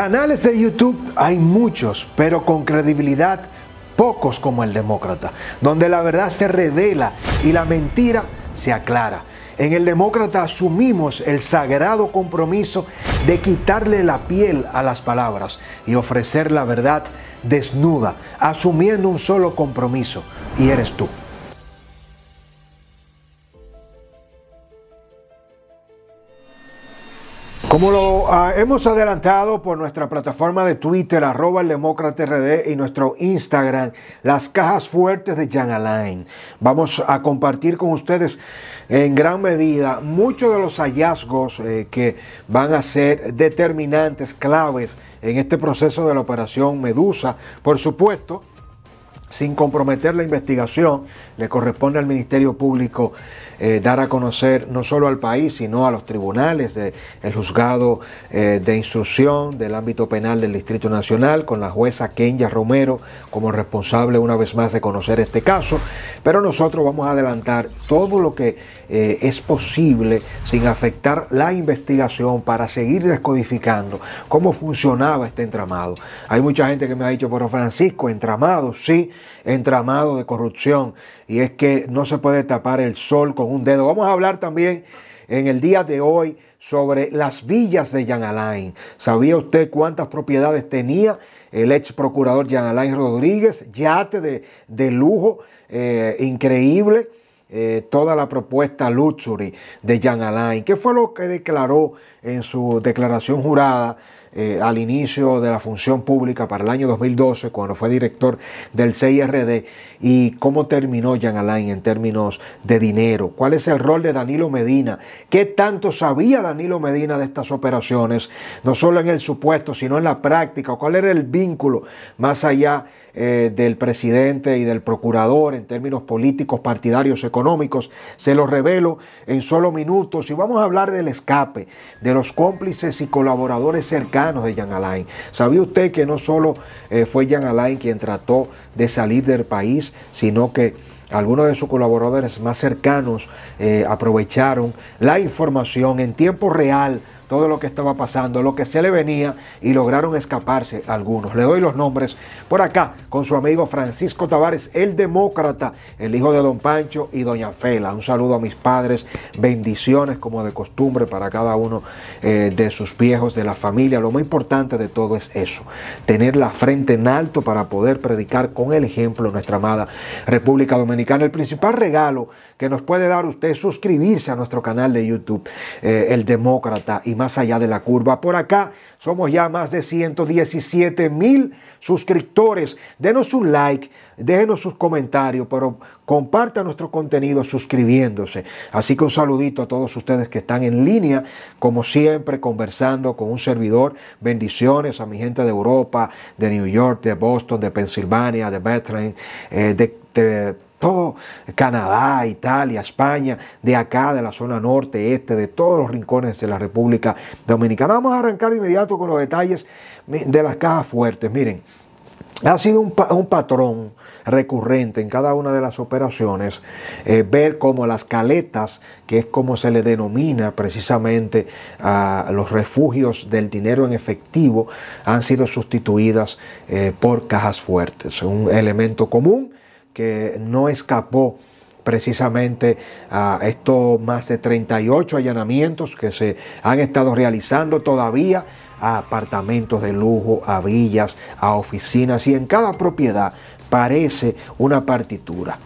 Canales de YouTube hay muchos, pero con credibilidad pocos como el demócrata, donde la verdad se revela y la mentira se aclara. En el demócrata asumimos el sagrado compromiso de quitarle la piel a las palabras y ofrecer la verdad desnuda, asumiendo un solo compromiso, y eres tú. Como lo ah, hemos adelantado por nuestra plataforma de Twitter, arroba el demócrata RD y nuestro Instagram, las cajas fuertes de Jan Alain. Vamos a compartir con ustedes en gran medida muchos de los hallazgos eh, que van a ser determinantes, claves en este proceso de la operación Medusa. Por supuesto, sin comprometer la investigación, le corresponde al Ministerio Público eh, dar a conocer no solo al país, sino a los tribunales del eh, juzgado eh, de instrucción del ámbito penal del Distrito Nacional, con la jueza Kenya Romero como responsable una vez más de conocer este caso. Pero nosotros vamos a adelantar todo lo que eh, es posible, sin afectar la investigación, para seguir descodificando cómo funcionaba este entramado. Hay mucha gente que me ha dicho, pero Francisco, entramado, sí, entramado de corrupción. Y es que no se puede tapar el sol con un dedo. Vamos a hablar también en el día de hoy sobre las villas de Jean Alain. ¿Sabía usted cuántas propiedades tenía el ex procurador Jean Alain Rodríguez? Yate de, lujo eh, increíble eh, toda la propuesta Luxury de Jean Alain. ¿Qué fue lo que declaró en su declaración jurada eh, al inicio de la función pública para el año 2012, cuando fue director del CIRD? ¿Y cómo terminó Jean Alain en términos de dinero? ¿Cuál es el rol de Danilo Medina? ¿Qué tanto sabía Danilo Medina de estas operaciones? No solo en el supuesto, sino en la práctica. ¿Cuál era el vínculo más allá de eh, del presidente y del procurador en términos políticos, partidarios, económicos. Se los revelo en solo minutos y vamos a hablar del escape de los cómplices y colaboradores cercanos de Jean Alain. ¿Sabía usted que no solo eh, fue Jean Alain quien trató de salir del país, sino que algunos de sus colaboradores más cercanos eh, aprovecharon la información en tiempo real todo lo que estaba pasando, lo que se le venía y lograron escaparse algunos. Le doy los nombres por acá con su amigo Francisco Tavares, el demócrata, el hijo de don Pancho y doña Fela. Un saludo a mis padres, bendiciones como de costumbre para cada uno eh, de sus viejos, de la familia. Lo más importante de todo es eso, tener la frente en alto para poder predicar con el ejemplo nuestra amada República Dominicana. El principal regalo que nos puede dar usted suscribirse a nuestro canal de YouTube, eh, El Demócrata y Más Allá de la Curva. Por acá somos ya más de 117 mil suscriptores. Denos un like, déjenos sus comentarios, pero comparta nuestro contenido suscribiéndose. Así que un saludito a todos ustedes que están en línea, como siempre, conversando con un servidor. Bendiciones a mi gente de Europa, de New York, de Boston, de Pensilvania, de Bethlehem, eh, de todo Canadá, Italia, España, de acá, de la zona norte, este, de todos los rincones de la República Dominicana. Vamos a arrancar de inmediato con los detalles de las cajas fuertes. Miren, ha sido un, patrón recurrente en cada una de las operaciones, eh, ver cómo las caletas, que es como se le denomina precisamente a los refugios del dinero en efectivo, han sido sustituidas eh, por cajas fuertes. Un elemento común que no escapó precisamente a estos más de 38 allanamientos que se han estado realizando todavía a apartamentos de lujo, a villas, a oficinas y en cada propiedad parece una partitura.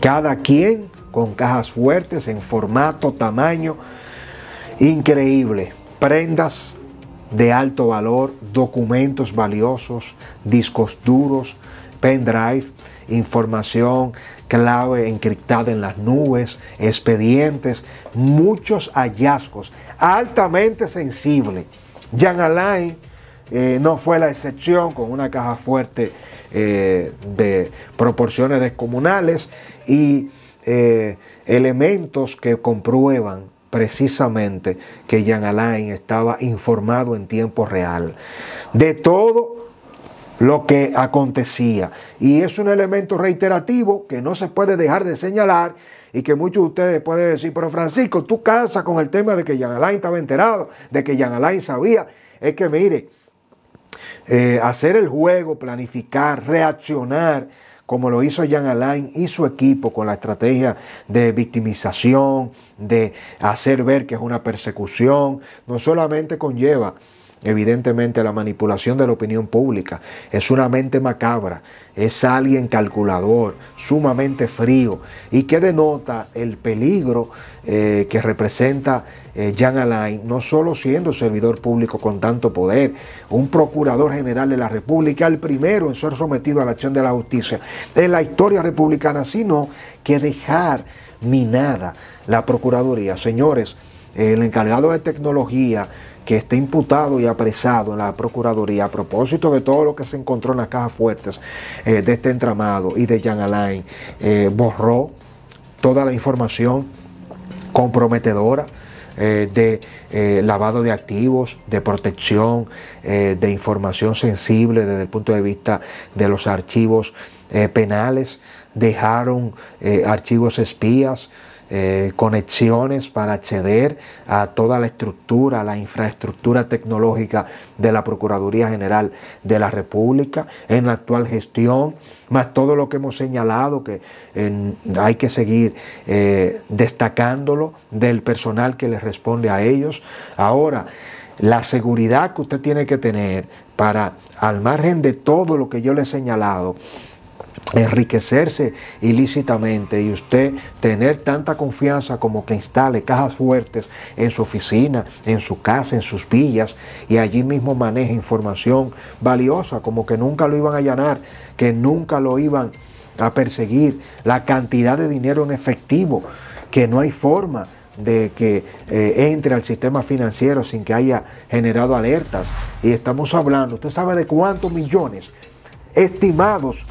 Cada quien con cajas fuertes en formato, tamaño increíble, prendas de alto valor, documentos valiosos, discos duros, pendrive información clave encriptada en las nubes, expedientes, muchos hallazgos, altamente sensibles. Jan Alain eh, no fue la excepción con una caja fuerte eh, de proporciones descomunales y eh, elementos que comprueban precisamente que Jean Alain estaba informado en tiempo real de todo lo que acontecía. Y es un elemento reiterativo que no se puede dejar de señalar y que muchos de ustedes pueden decir, pero Francisco, tú cansas con el tema de que Jean Alain estaba enterado, de que Jean Alain sabía. Es que mire, eh, hacer el juego, planificar, reaccionar, como lo hizo Jean Alain y su equipo con la estrategia de victimización, de hacer ver que es una persecución, no solamente conlleva Evidentemente la manipulación de la opinión pública es una mente macabra, es alguien calculador, sumamente frío y que denota el peligro eh, que representa eh, Jean Alain, no solo siendo servidor público con tanto poder, un procurador general de la República, el primero en ser sometido a la acción de la justicia de la historia republicana, sino que dejar minada la Procuraduría. Señores, el encargado de tecnología, que esté imputado y apresado en la Procuraduría a propósito de todo lo que se encontró en las cajas fuertes eh, de este entramado y de Jean Alain, eh, borró toda la información comprometedora eh, de lavado de activos, de protección, de información sensible desde el punto de vista de los archivos penales, dejaron archivos espías, eh, conexiones para acceder a toda la estructura, la infraestructura tecnológica de la Procuraduría General de la República en la actual gestión, más todo lo que hemos señalado que hay que seguir eh, destacándolo del personal que les responde a ellos. Ahora, la seguridad que usted tiene que tener para, al margen de todo lo que yo le he señalado, enriquecerse ilícitamente y usted tener tanta confianza como que instale cajas fuertes en su oficina, en su casa, en sus villas y allí mismo maneje información valiosa como que nunca lo iban a allanar, que nunca lo iban a perseguir, la cantidad de dinero en efectivo, que no hay forma de que eh, entre al sistema financiero sin que haya generado alertas. Y estamos hablando, usted sabe de cuántos millones estimados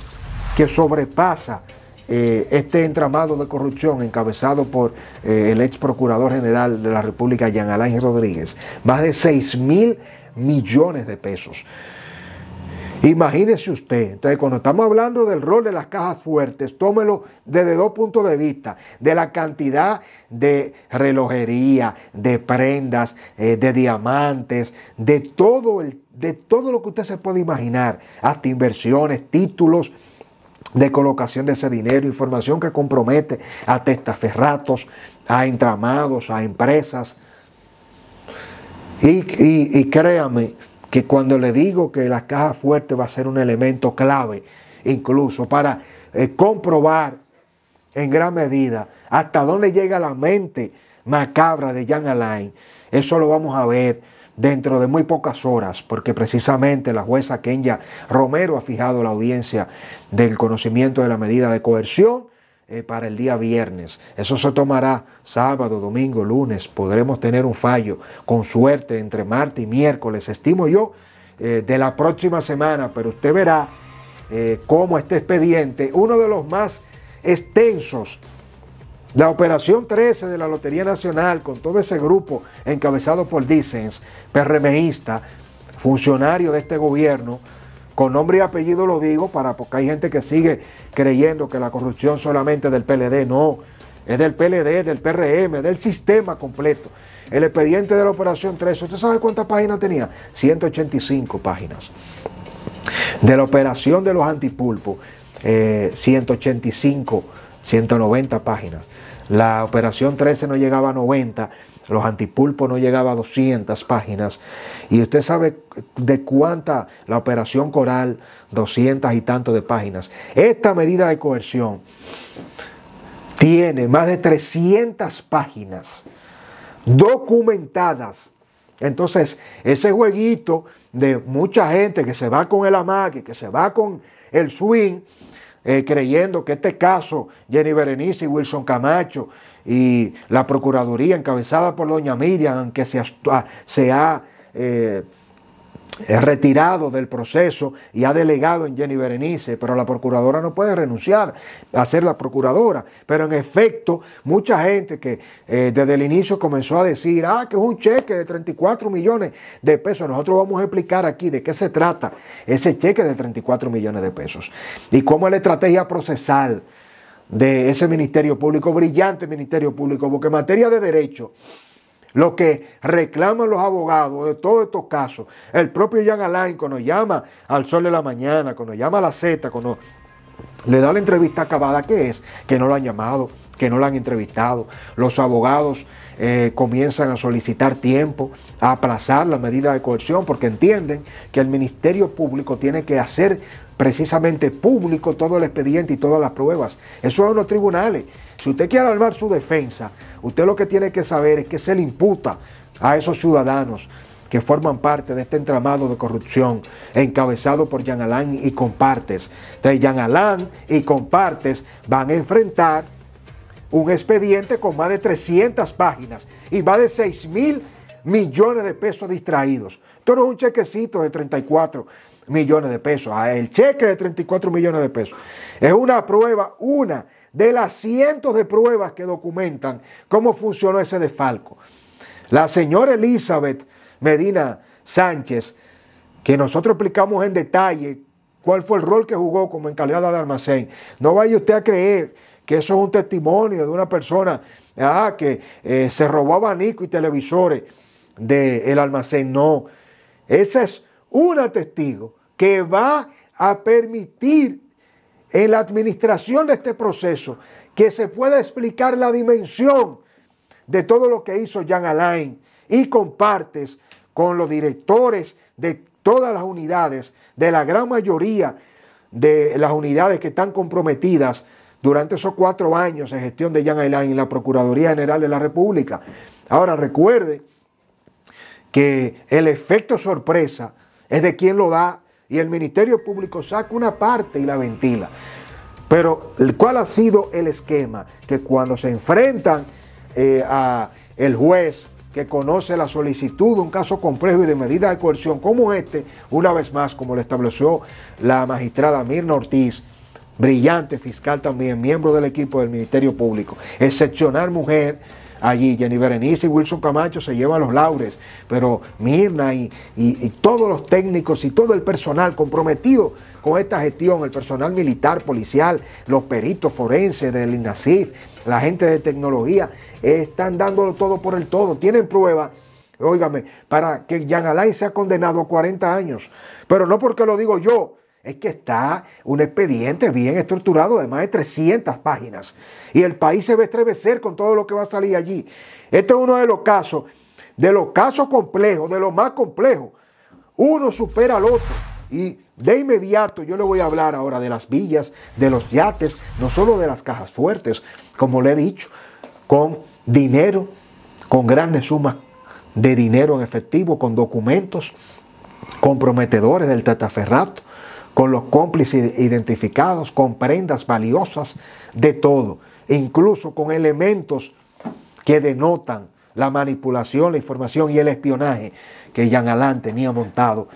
que sobrepasa eh, este entramado de corrupción encabezado por eh, el ex procurador general de la República, Jean Alain Rodríguez. Más de 6 mil millones de pesos. Imagínese usted, entonces cuando estamos hablando del rol de las cajas fuertes, tómelo desde dos puntos de vista, de la cantidad de relojería, de prendas, eh, de diamantes, de todo, el, de todo lo que usted se puede imaginar, hasta inversiones, títulos, de colocación de ese dinero, información que compromete a testaferratos, a entramados, a empresas. Y, créame que cuando le digo que la caja fuerte va a ser un elemento clave, incluso para eh, comprobar en gran medida hasta dónde llega la mente macabra de Jan Alain, eso lo vamos a ver dentro de muy pocas horas, porque precisamente la jueza Kenya Romero ha fijado la audiencia del conocimiento de la medida de coerción eh, para el día viernes. Eso se tomará sábado, domingo, lunes. Podremos tener un fallo con suerte entre martes y miércoles, estimo yo, eh, de la próxima semana, pero usted verá eh, cómo este expediente, uno de los más extensos la operación 13 de la Lotería Nacional, con todo ese grupo encabezado por Dicens, PRMista, funcionario de este gobierno, con nombre y apellido lo digo para porque hay gente que sigue creyendo que la corrupción solamente del PLD, no, es del PLD, del PRM, del sistema completo. El expediente de la operación 13, ¿usted sabe cuántas páginas tenía? 185 páginas. De la operación de los antipulpos, 185, eh, 190 páginas. La operación 13 no llegaba a 90, los antipulpos no llegaba a 200 páginas. Y usted sabe de cuánta la operación coral, 200 y tanto de páginas. Esta medida de coerción tiene más de 300 páginas documentadas. Entonces, ese jueguito de mucha gente que se va con el amague, que se va con el swing, eh, creyendo que este caso, Jenny Berenice y Wilson Camacho y la Procuraduría encabezada por doña Miriam, que se, ha... Eh, retirado del proceso y ha delegado en Jenny Berenice, pero la procuradora no puede renunciar a ser la procuradora. Pero en efecto, mucha gente que eh, desde el inicio comenzó a decir, ah, que es un cheque de 34 millones de pesos, nosotros vamos a explicar aquí de qué se trata ese cheque de 34 millones de pesos y cómo es la estrategia procesal de ese Ministerio Público, brillante Ministerio Público, porque en materia de derecho, lo que reclaman los abogados de todos estos casos, el propio Jan Alain cuando llama al sol de la mañana, cuando llama a la Z, cuando le da la entrevista acabada, ¿qué es? Que no lo han llamado, que no lo han entrevistado. Los abogados eh, comienzan a solicitar tiempo, a aplazar la medida de coerción, porque entienden que el Ministerio Público tiene que hacer precisamente público todo el expediente y todas las pruebas. Eso es los tribunales. Si usted quiere armar su defensa, usted lo que tiene que saber es que se le imputa a esos ciudadanos que forman parte de este entramado de corrupción encabezado por Jean Alain y Compartes. ...Yan Jean y Compartes van a enfrentar un expediente con más de 300 páginas y más de 6 mil millones de pesos distraídos. Esto no es un chequecito de 34, millones de pesos, a el cheque de 34 millones de pesos. Es una prueba, una de las cientos de pruebas que documentan cómo funcionó ese desfalco. La señora Elizabeth Medina Sánchez, que nosotros explicamos en detalle cuál fue el rol que jugó como encargada de almacén, no vaya usted a creer que eso es un testimonio de una persona ah, que eh, se robó abanico y televisores del almacén. No, esa es una testigo que va a permitir en la administración de este proceso que se pueda explicar la dimensión de todo lo que hizo Jean Alain y compartes con los directores de todas las unidades, de la gran mayoría de las unidades que están comprometidas durante esos cuatro años en gestión de Jean Alain en la Procuraduría General de la República. Ahora recuerde que el efecto sorpresa es de quien lo da y el Ministerio Público saca una parte y la ventila. Pero ¿cuál ha sido el esquema? Que cuando se enfrentan al eh, a el juez que conoce la solicitud de un caso complejo y de medida de coerción como este, una vez más, como lo estableció la magistrada Mirna Ortiz, brillante fiscal también, miembro del equipo del Ministerio Público, excepcional mujer, allí. Jenny Berenice y Wilson Camacho se llevan los laures, pero Mirna y, todos los técnicos y todo el personal comprometido con esta gestión, el personal militar, policial, los peritos forenses del INACIF, la gente de tecnología, están dándolo todo por el todo, tienen pruebas. Óigame, para que Jean Alain sea condenado a 40 años. Pero no porque lo digo yo, es que está un expediente bien estructurado de más de 300 páginas. Y el país se va a estremecer con todo lo que va a salir allí. Este es uno de los casos, de los casos complejos, de los más complejos. Uno supera al otro. Y de inmediato yo le voy a hablar ahora de las villas, de los yates, no solo de las cajas fuertes, como le he dicho, con dinero, con grandes sumas de dinero en efectivo, con documentos comprometedores del Tata con los cómplices identificados, con prendas valiosas, de todo, e incluso con elementos que denotan la manipulación, la información y el espionaje que Jean Alain tenía montado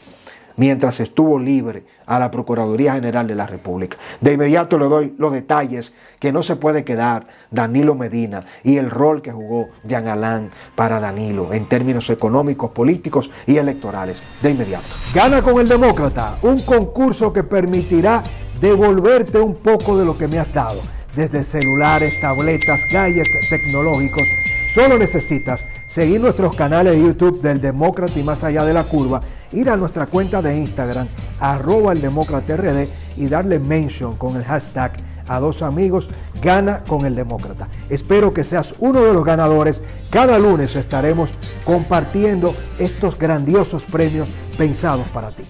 mientras estuvo libre a la Procuraduría General de la República. De inmediato le doy los detalles que no se puede quedar Danilo Medina y el rol que jugó Jean Alain para Danilo en términos económicos, políticos y electorales. De inmediato. Gana con el Demócrata, un concurso que permitirá devolverte un poco de lo que me has dado, desde celulares, tabletas, gadgets, tecnológicos Solo necesitas seguir nuestros canales de YouTube del Demócrata y más allá de la curva, ir a nuestra cuenta de Instagram, arroba el RD y darle mention con el hashtag a dos amigos, gana con el demócrata. Espero que seas uno de los ganadores. Cada lunes estaremos compartiendo estos grandiosos premios pensados para ti.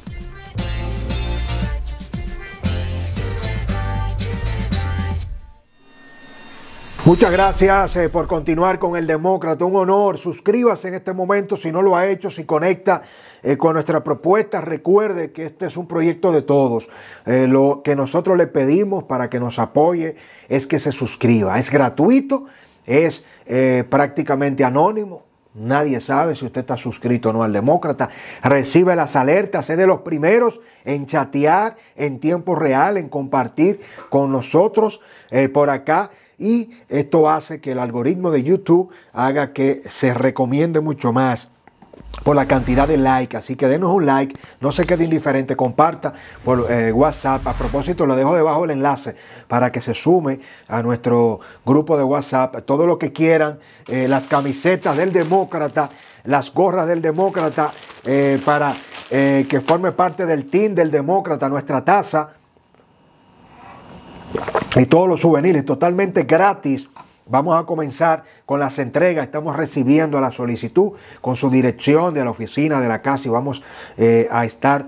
Muchas gracias eh, por continuar con el Demócrata. Un honor. Suscríbase en este momento si no lo ha hecho, si conecta eh, con nuestra propuesta. Recuerde que este es un proyecto de todos. Eh, lo que nosotros le pedimos para que nos apoye es que se suscriba. Es gratuito, es prácticamente anónimo. Nadie sabe si usted está suscrito o no al Demócrata. Recibe las alertas, es de los primeros en chatear en tiempo real, en compartir con nosotros por acá y esto hace que el algoritmo de YouTube haga que se recomiende mucho más por la cantidad de likes. Así que denos un like, no se quede indiferente, comparta por eh, WhatsApp. A propósito, lo dejo debajo el enlace para que se sume a nuestro grupo de WhatsApp. Todo lo que quieran, eh, las camisetas del demócrata, las gorras del demócrata, eh, para que forme parte del team del demócrata, nuestra taza y todos los juveniles totalmente gratis. Vamos a comenzar con las entregas. Estamos recibiendo la solicitud con su dirección de la oficina de la casa y vamos eh, a estar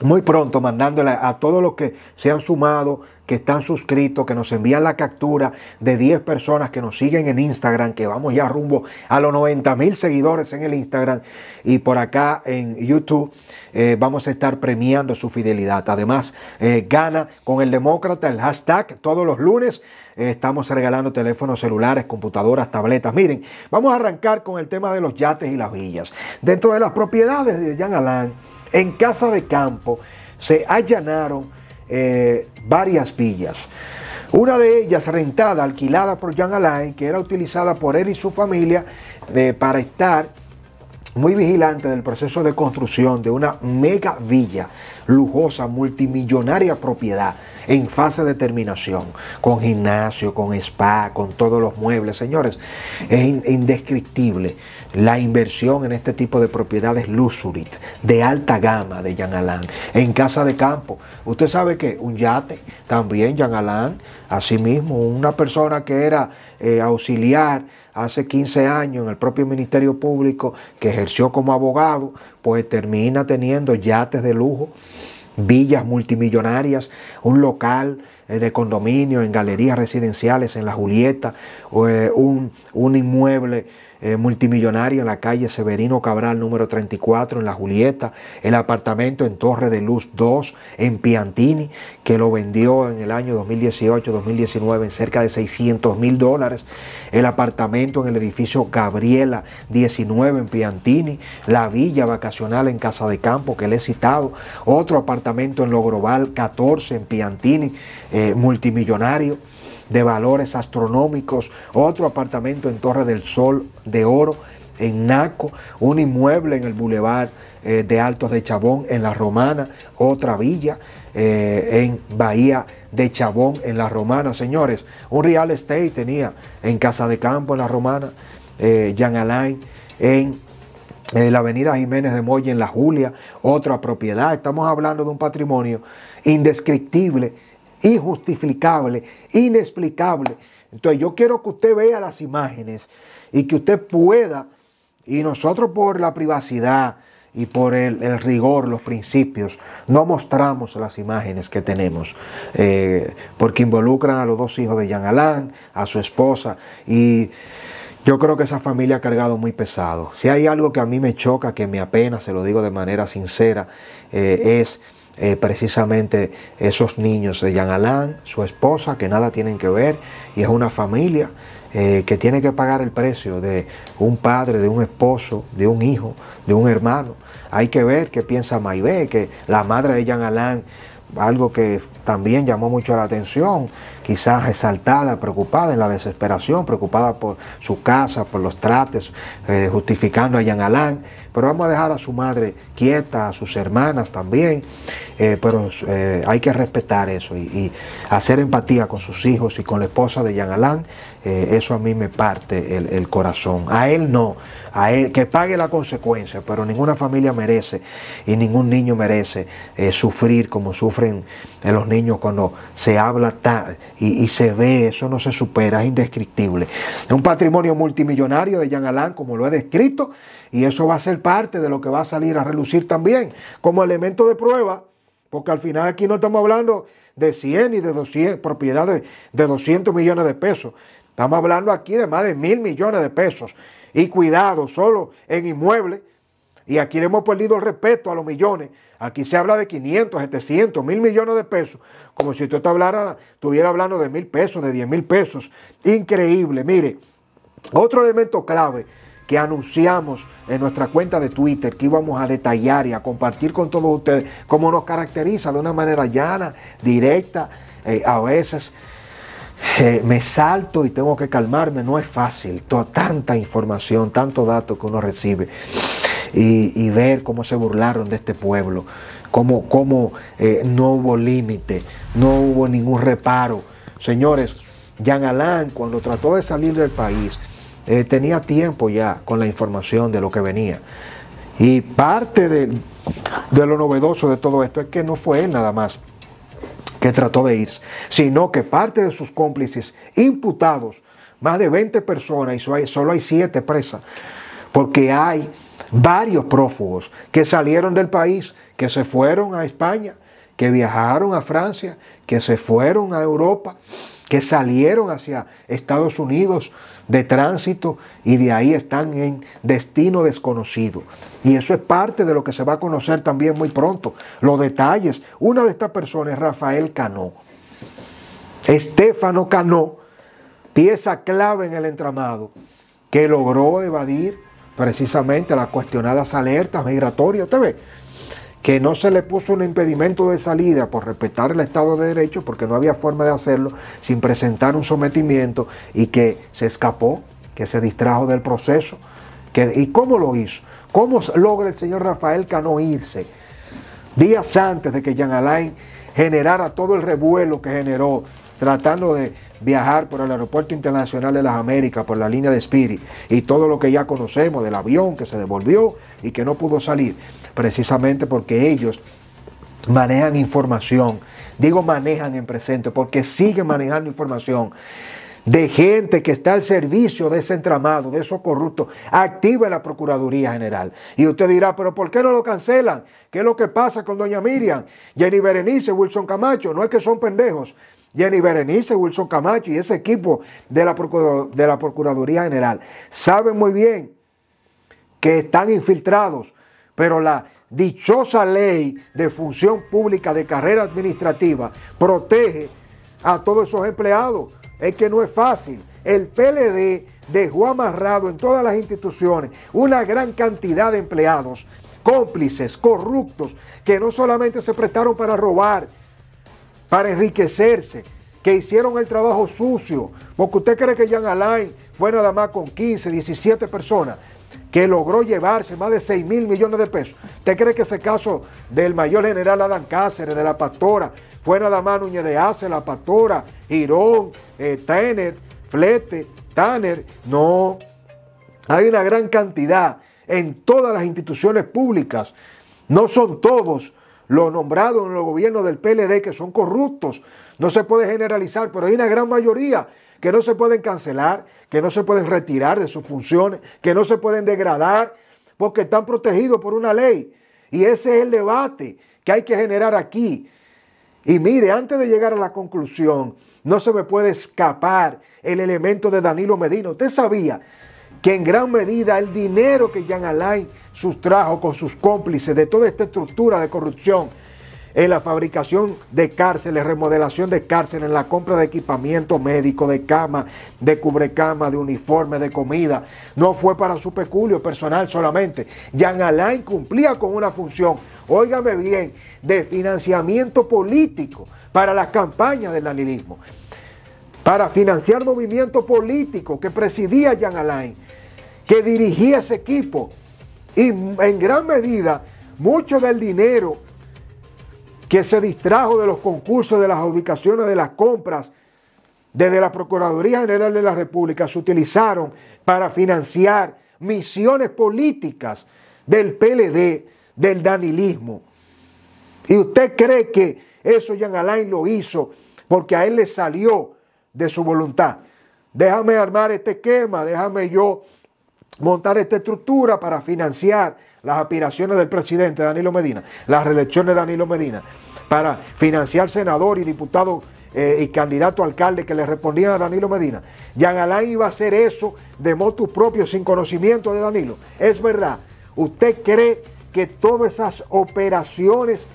muy pronto mandándole a todos los que se han sumado que están suscritos, que nos envían la captura de 10 personas que nos siguen en Instagram, que vamos ya rumbo a los 90 mil seguidores en el Instagram y por acá en YouTube eh, vamos a estar premiando su fidelidad. Además, eh, gana con el demócrata el hashtag todos los lunes. Eh, estamos regalando teléfonos celulares, computadoras, tabletas. Miren, vamos a arrancar con el tema de los yates y las villas. Dentro de las propiedades de Jean Alain, en casa de campo, se allanaron eh, varias villas. Una de ellas rentada, alquilada por Jean Alain, que era utilizada por él y su familia eh, para estar muy vigilante del proceso de construcción de una mega villa, lujosa, multimillonaria propiedad en fase de terminación, con gimnasio, con spa, con todos los muebles, señores, es indescriptible la inversión en este tipo de propiedades Lusurit, de alta gama de Jean en casa de campo. Usted sabe que un yate, también Jean asimismo, una persona que era eh, auxiliar hace 15 años en el propio Ministerio Público, que ejerció como abogado, pues termina teniendo yates de lujo, villas multimillonarias, un local eh, de condominio en galerías residenciales en la Julieta, eh, un, un inmueble eh, multimillonario en la calle Severino Cabral número 34 en La Julieta, el apartamento en Torre de Luz 2 en Piantini, que lo vendió en el año 2018-2019 en cerca de 600 mil dólares, el apartamento en el edificio Gabriela 19 en Piantini, la villa vacacional en Casa de Campo que le he citado, otro apartamento en Logrobal 14 en Piantini, eh, multimillonario de valores astronómicos, otro apartamento en Torre del Sol de Oro, en Naco, un inmueble en el Boulevard eh, de Altos de Chabón, en La Romana, otra villa eh, en Bahía de Chabón, en La Romana. Señores, un real estate tenía en Casa de Campo, en La Romana, eh, Jean Alain, en eh, la avenida Jiménez de Moya en La Julia, otra propiedad. Estamos hablando de un patrimonio indescriptible injustificable, inexplicable. Entonces yo quiero que usted vea las imágenes y que usted pueda, y nosotros por la privacidad y por el, rigor, los principios, no mostramos las imágenes que tenemos, eh, porque involucran a los dos hijos de Jean Alain, a su esposa, y yo creo que esa familia ha cargado muy pesado. Si hay algo que a mí me choca, que me apena, se lo digo de manera sincera, eh, es eh, precisamente esos niños de Jean Alain, su esposa, que nada tienen que ver, y es una familia eh, que tiene que pagar el precio de un padre, de un esposo, de un hijo, de un hermano. Hay que ver qué piensa Maibé, que la madre de Jean Alain, algo que también llamó mucho la atención, quizás exaltada, preocupada en la desesperación, preocupada por su casa, por los trates, eh, justificando a Jean Alain, pero vamos a dejar a su madre quieta, a sus hermanas también, eh, pero eh, hay que respetar eso y, y, hacer empatía con sus hijos y con la esposa de Jean Alain eh, eso a mí me parte el, corazón. A él no, a él que pague la consecuencia, pero ninguna familia merece y ningún niño merece eh, sufrir como sufren eh, los niños cuando se habla y, y, se ve, eso no se supera, es indescriptible. Es un patrimonio multimillonario de Jean Alain, como lo he descrito, y eso va a ser parte de lo que va a salir a relucir también como elemento de prueba. Porque al final aquí no estamos hablando de 100 y de 200, propiedades de 200 millones de pesos. Estamos hablando aquí de más de mil millones de pesos. Y cuidado, solo en inmuebles. Y aquí le hemos perdido el respeto a los millones. Aquí se habla de 500, 700, mil millones de pesos. Como si usted hablara, estuviera hablando de mil pesos, de 10 mil pesos. Increíble. Mire, otro elemento clave que anunciamos en nuestra cuenta de Twitter que íbamos a detallar y a compartir con todos ustedes, cómo nos caracteriza de una manera llana, directa, eh, a veces eh, me salto y tengo que calmarme, no es fácil, Toda, tanta información, tanto dato que uno recibe y, ver cómo se burlaron de este pueblo, cómo, cómo eh, no hubo límite, no hubo ningún reparo. Señores, Jean Alain cuando trató de salir del país, eh, tenía tiempo ya con la información de lo que venía. Y parte de, de lo novedoso de todo esto es que no fue él nada más que trató de ir, sino que parte de sus cómplices imputados, más de 20 personas y solo hay, solo hay 7 presas, porque hay varios prófugos que salieron del país, que se fueron a España que viajaron a Francia, que se fueron a Europa, que salieron hacia Estados Unidos de tránsito y de ahí están en destino desconocido. Y eso es parte de lo que se va a conocer también muy pronto. Los detalles. Una de estas personas es Rafael Cano. Estefano Cano, pieza clave en el entramado, que logró evadir precisamente las cuestionadas alertas migratorias. Usted ve, que no se le puso un impedimento de salida por respetar el Estado de Derecho, porque no había forma de hacerlo sin presentar un sometimiento y que se escapó, que se distrajo del proceso. Que, ¿Y cómo lo hizo? ¿Cómo logra el señor Rafael Cano días antes de que Jean Alain generara todo el revuelo que generó tratando de viajar por el Aeropuerto Internacional de las Américas, por la línea de Spirit y todo lo que ya conocemos del avión que se devolvió y que no pudo salir precisamente porque ellos manejan información. Digo manejan en presente porque siguen manejando información de gente que está al servicio de ese entramado, de esos corruptos, activa la Procuraduría General. Y usted dirá, pero ¿por qué no lo cancelan? ¿Qué es lo que pasa con doña Miriam, Jenny Berenice, Wilson Camacho? No es que son pendejos. Jenny Berenice, Wilson Camacho y ese equipo de la, de la Procuraduría General saben muy bien que están infiltrados pero la dichosa ley de función pública de carrera administrativa protege a todos esos empleados. Es que no es fácil. El PLD dejó amarrado en todas las instituciones una gran cantidad de empleados, cómplices, corruptos, que no solamente se prestaron para robar, para enriquecerse, que hicieron el trabajo sucio. Porque usted cree que Jean Alain fue nada más con 15, 17 personas que logró llevarse más de 6 mil millones de pesos. ¿Usted cree que ese caso del mayor general Adán Cáceres, de la pastora, fuera de más Núñez de Ace, la pastora, Girón, eh, Tener, Flete, Tanner? No. Hay una gran cantidad en todas las instituciones públicas. No son todos los nombrados en los gobiernos del PLD que son corruptos. No se puede generalizar, pero hay una gran mayoría que no se pueden cancelar, que no se pueden retirar de sus funciones, que no se pueden degradar, porque están protegidos por una ley. Y ese es el debate que hay que generar aquí. Y mire, antes de llegar a la conclusión, no se me puede escapar el elemento de Danilo Medina. Usted sabía que en gran medida el dinero que Jean Alain sustrajo con sus cómplices de toda esta estructura de corrupción en la fabricación de cárceles, remodelación de cárceles, en la compra de equipamiento médico, de cama, de cubrecama, de uniforme, de comida. No fue para su peculio personal solamente. Jean Alain cumplía con una función, óigame bien, de financiamiento político para las campañas del lanilismo, para financiar movimiento político que presidía Jean Alain, que dirigía ese equipo y en gran medida mucho del dinero que se distrajo de los concursos, de las adjudicaciones, de las compras, desde la Procuraduría General de la República, se utilizaron para financiar misiones políticas del PLD, del danilismo. Y usted cree que eso Jean Alain lo hizo porque a él le salió de su voluntad. Déjame armar este esquema, déjame yo montar esta estructura para financiar las aspiraciones del presidente Danilo Medina, las reelecciones de Danilo Medina, para financiar senador y diputado eh, y candidato alcalde que le respondían a Danilo Medina. Jean Alain iba a hacer eso de motu propio, sin conocimiento de Danilo. Es verdad, ¿usted cree que todas esas operaciones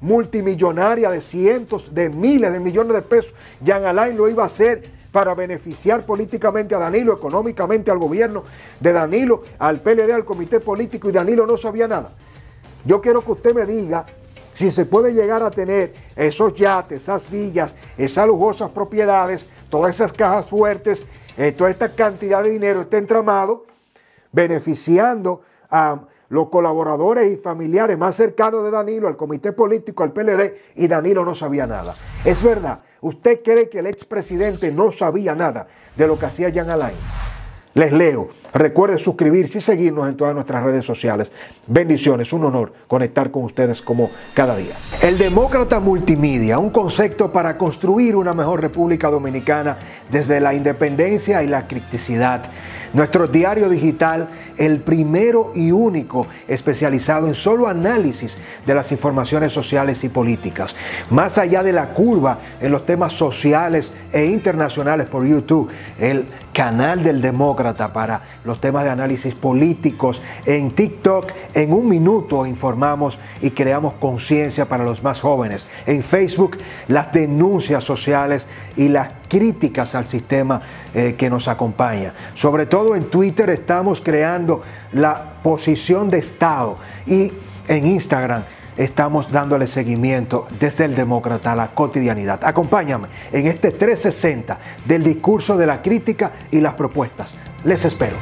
multimillonarias de cientos de miles de millones de pesos, Jean Alain lo iba a hacer? para beneficiar políticamente a Danilo, económicamente al gobierno de Danilo, al PLD, al comité político y Danilo no sabía nada. Yo quiero que usted me diga si se puede llegar a tener esos yates, esas villas, esas lujosas propiedades, todas esas cajas fuertes, eh, toda esta cantidad de dinero, está entramado, beneficiando a los colaboradores y familiares más cercanos de Danilo, al comité político, al PLD, y Danilo no sabía nada. Es verdad, ¿Usted cree que el expresidente no sabía nada de lo que hacía Jean Alain? Les leo. Recuerde suscribirse y seguirnos en todas nuestras redes sociales. Bendiciones, un honor conectar con ustedes como cada día. El demócrata multimedia, un concepto para construir una mejor República Dominicana desde la independencia y la criticidad. Nuestro diario digital, el primero y único especializado en solo análisis de las informaciones sociales y políticas. Más allá de la curva en los temas sociales e internacionales por YouTube, el canal del demócrata para los temas de análisis políticos en TikTok. En un minuto informamos y creamos conciencia para los más jóvenes. En Facebook, las denuncias sociales y las críticas al sistema eh, que nos acompaña. Sobre todo en Twitter estamos creando la posición de Estado y en Instagram estamos dándole seguimiento desde el demócrata a la cotidianidad. Acompáñame en este 360 del discurso de la crítica y las propuestas. Les espero.